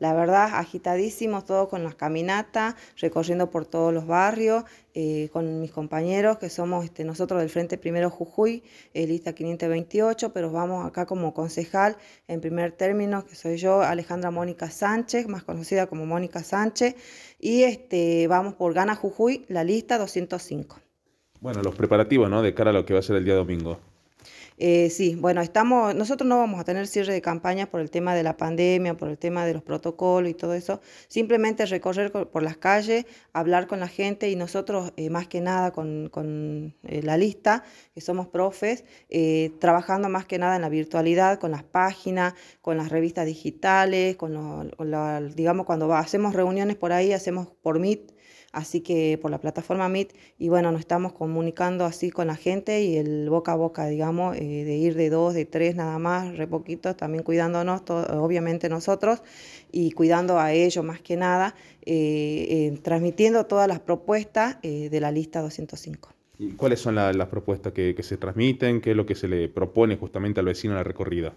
la verdad, agitadísimos todos con las caminatas, recorriendo por todos los barrios, eh, con mis compañeros que somos este, nosotros del Frente Primero Jujuy, eh, lista 528, pero vamos acá como concejal en primer término, que soy yo, Alejandra Mónica Sánchez, más conocida como Mónica Sánchez, y este, vamos por Gana Jujuy, la lista 205. Bueno, los preparativos, ¿no? De cara a lo que va a ser el día domingo. Eh, sí, bueno, estamos, nosotros no vamos a tener cierre de campaña por el tema de la pandemia, por el tema de los protocolos y todo eso. Simplemente recorrer por las calles, hablar con la gente y nosotros, eh, más que nada con, eh, la lista, que somos profes, trabajando más que nada en la virtualidad, con las páginas, con las revistas digitales, con, los, digamos, cuando hacemos reuniones por ahí, hacemos por Meet así que por la plataforma Meet, y bueno, nos estamos comunicando así con la gente y el boca a boca, digamos, eh, de ir de dos, de tres nada más, re poquitos, también cuidándonos, obviamente nosotros, y cuidando a ellos más que nada, eh, eh, transmitiendo todas las propuestas de la lista 205. ¿Y cuáles son las propuestas que, se transmiten? ¿Qué es lo que se le propone justamente al vecino en la recorrida?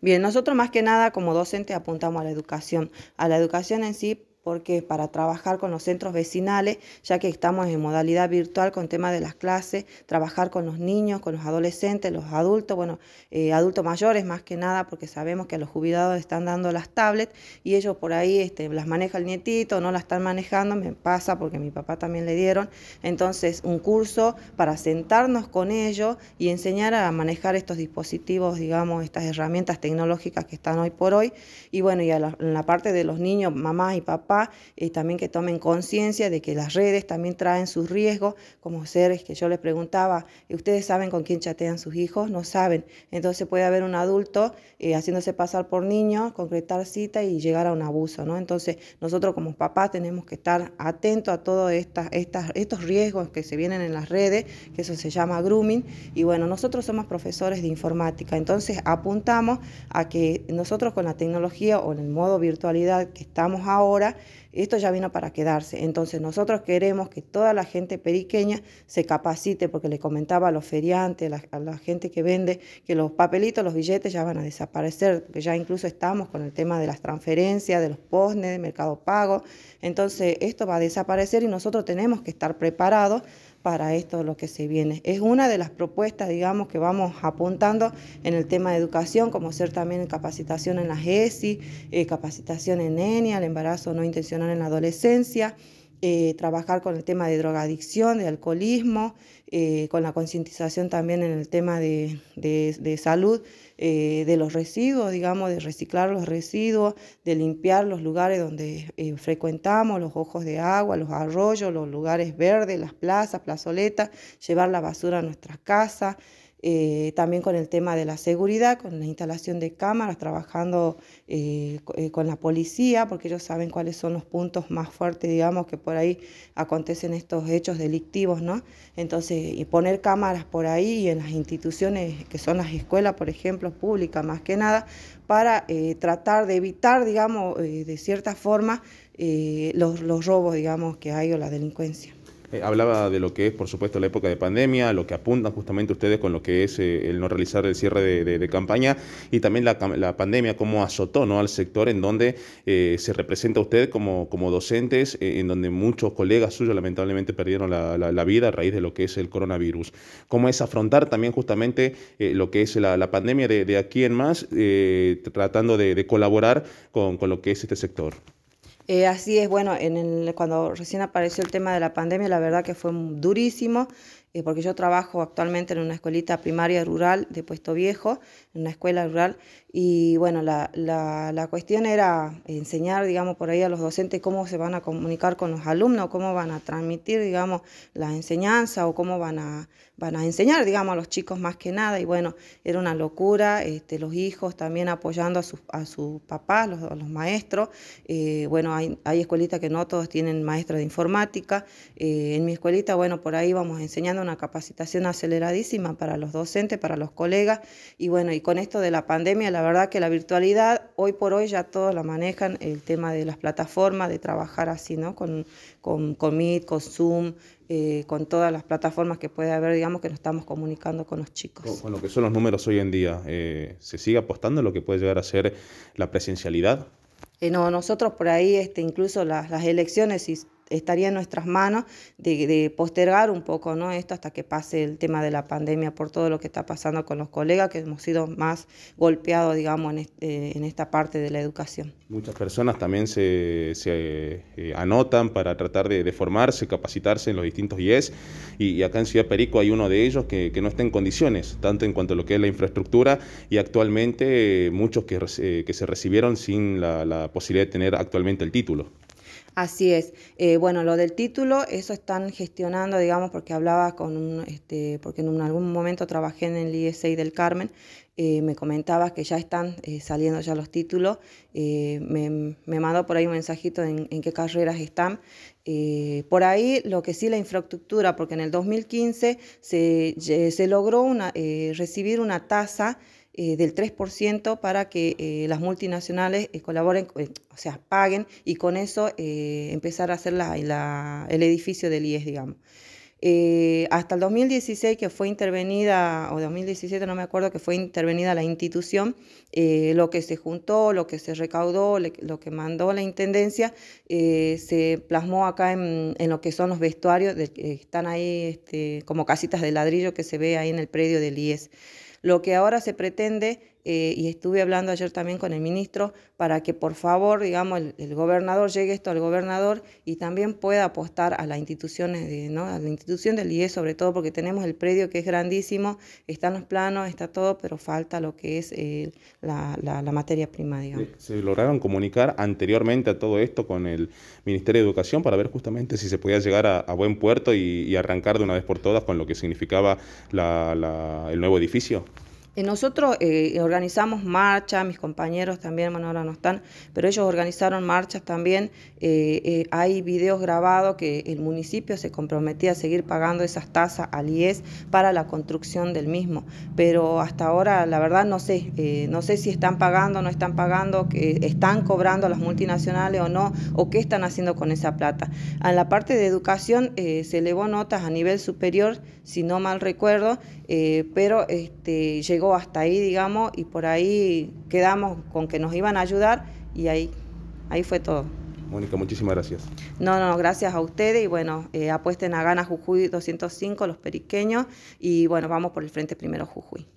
Bien, nosotros más que nada como docentes apuntamos a la educación, a la educación en sí porque para trabajar con los centros vecinales, ya que estamos en modalidad virtual con tema de las clases, trabajar con los niños, con los adolescentes, los adultos, bueno, eh, adultos mayores más que nada, porque sabemos que a los jubilados están dando las tablets y ellos por ahí este, las maneja el nietito, no las están manejando, me pasa porque mi papá también le dieron, entonces un curso para sentarnos con ellos y enseñar a manejar estos dispositivos, digamos, estas herramientas tecnológicas que están hoy por hoy, y bueno, y en la parte de los niños, mamás y papás, y eh, también que tomen conciencia de que las redes también traen sus riesgos, como seres que yo les preguntaba, eh, ¿ustedes saben con quién chatean sus hijos? No saben. Entonces puede haber un adulto eh, haciéndose pasar por niño, concretar cita y llegar a un abuso, ¿no? Entonces nosotros como papás tenemos que estar atentos a todos estas, estos riesgos que se vienen en las redes, que eso se llama grooming, y bueno, nosotros somos profesores de informática, entonces apuntamos a que nosotros con la tecnología o en el modo virtualidad que estamos ahora, esto ya vino para quedarse. Entonces nosotros queremos que toda la gente periqueña se capacite, porque le comentaba a los feriantes, a la gente que vende, que los papelitos, los billetes ya van a desaparecer, que ya incluso estamos con el tema de las transferencias, de los posnes, de mercado pago. Entonces esto va a desaparecer y nosotros tenemos que estar preparados para esto lo que se viene. Es una de las propuestas, digamos, que vamos apuntando en el tema de educación, como ser también capacitación en la GESI, eh, capacitación en ENIA, el embarazo no intencional en la adolescencia. Eh, trabajar con el tema de drogadicción, de alcoholismo, eh, con la concientización también en el tema de, salud, eh, de los residuos, digamos, de reciclar los residuos, de limpiar los lugares donde frecuentamos, los ojos de agua, los arroyos, los lugares verdes, las plazas, plazoletas, llevar la basura a nuestras casas. Eh, también con el tema de la seguridad, con la instalación de cámaras, trabajando eh, eh, con la policía, porque ellos saben cuáles son los puntos más fuertes, digamos, que por ahí acontecen estos hechos delictivos, ¿no? Entonces, y poner cámaras por ahí y en las instituciones que son las escuelas, por ejemplo, públicas más que nada, para tratar de evitar, digamos, de cierta forma los robos, digamos, que hay o la delincuencia. Eh, hablaba de lo que es, por supuesto, la época de pandemia, lo que apuntan justamente ustedes con lo que es eh, el no realizar el cierre de, campaña y también la, pandemia, cómo azotó ¿no? al sector en donde eh, se representa usted como, docentes, en donde muchos colegas suyos lamentablemente perdieron la, vida a raíz de lo que es el coronavirus. ¿Cómo es afrontar también justamente lo que es la, pandemia de, aquí en más, tratando de, colaborar con lo que es este sector? Eh, así es, bueno, en cuando recién apareció el tema de la pandemia, la verdad que fue durísimo. Eh, porque yo trabajo actualmente en una escuelita primaria rural de Puesto Viejo, en una escuela rural, y bueno, la, la, cuestión era enseñar, digamos, por ahí a los docentes cómo se van a comunicar con los alumnos, cómo van a transmitir, digamos, la enseñanza o cómo van a, van a enseñar, digamos, a los chicos más que nada, y bueno, era una locura, este, los hijos también apoyando a sus a su papás, los, los maestros, eh, bueno, hay, escuelitas que no todos tienen maestros de informática, eh, en mi escuelita, bueno, por ahí vamos enseñando una capacitación aceleradísima para los docentes, para los colegas. Y bueno, y con esto de la pandemia, la verdad que la virtualidad, hoy por hoy ya todos la manejan, el tema de las plataformas, de trabajar así, ¿no? Con, con, con Meet, con Zoom, eh, con todas las plataformas que puede haber, digamos, que nos estamos comunicando con los chicos. Con lo que son los números hoy en día, eh, ¿se sigue apostando en lo que puede llegar a ser la presencialidad? Eh, no, nosotros por ahí, este, incluso las, las elecciones, si estaría en nuestras manos de, postergar un poco ¿no? esto hasta que pase el tema de la pandemia por todo lo que está pasando con los colegas que hemos sido más golpeados, digamos, en, eh, esta parte de la educación. Muchas personas también se, eh, anotan para tratar de, formarse, capacitarse en los distintos IES y, acá en Ciudad Perico hay uno de ellos que, no está en condiciones, tanto en cuanto a lo que es la infraestructura y actualmente eh, muchos que, se recibieron sin la posibilidad de tener actualmente el título. Así es. Eh, bueno, lo del título, eso están gestionando, digamos, porque hablaba con un, este, porque en algún momento trabajé en el ISI del Carmen, eh, me comentabas que ya están eh, saliendo ya los títulos, me, me, mandó por ahí un mensajito en, qué carreras están. por ahí lo que sí la infraestructura, porque en el 2015 se, se logró una, recibir una tasa eh, del 3% para que eh, las multinacionales eh, colaboren, o sea, paguen y con eso empezar a hacer el edificio del IES, digamos. hasta el 2016 que fue intervenida, o 2017 no me acuerdo, que fue intervenida la institución, lo que se juntó, lo que se recaudó, lo que mandó la Intendencia, se plasmó acá en, en, lo que son los vestuarios, están ahí este, como casitas de ladrillo que se ve ahí en el predio del IES. Lo que ahora se pretende eh, y estuve hablando ayer también con el ministro para que por favor, digamos, el, gobernador llegue esto al gobernador y también pueda apostar a las instituciones, de, ¿no? a la institución del IES sobre todo, porque tenemos el predio que es grandísimo, están los planos, está todo, pero falta lo que es eh, la, materia prima, digamos. ¿Se lograron comunicar anteriormente a todo esto con el Ministerio de Educación para ver justamente si se podía llegar a, buen puerto y, arrancar de una vez por todas con lo que significaba el nuevo edificio? Eh, nosotros eh, organizamos marchas, mis compañeros también, bueno, ahora no están, pero ellos organizaron marchas también. Eh, hay videos grabados que el municipio se comprometía a seguir pagando esas tasas al IES para la construcción del mismo, pero hasta ahora la verdad no sé, no sé si están pagando, no están pagando, que están cobrando a las multinacionales o no, o qué están haciendo con esa plata. En la parte de educación se elevó notas a nivel superior, si no mal recuerdo, pero este, llegó llegó hasta ahí, digamos, y por ahí quedamos con que nos iban a ayudar y ahí, ahí fue todo. Mónica, muchísimas gracias. No, no, gracias a ustedes y bueno, eh, apuesten a Gana Jujuy 205, los periqueños, y bueno, vamos por el frente primero Jujuy.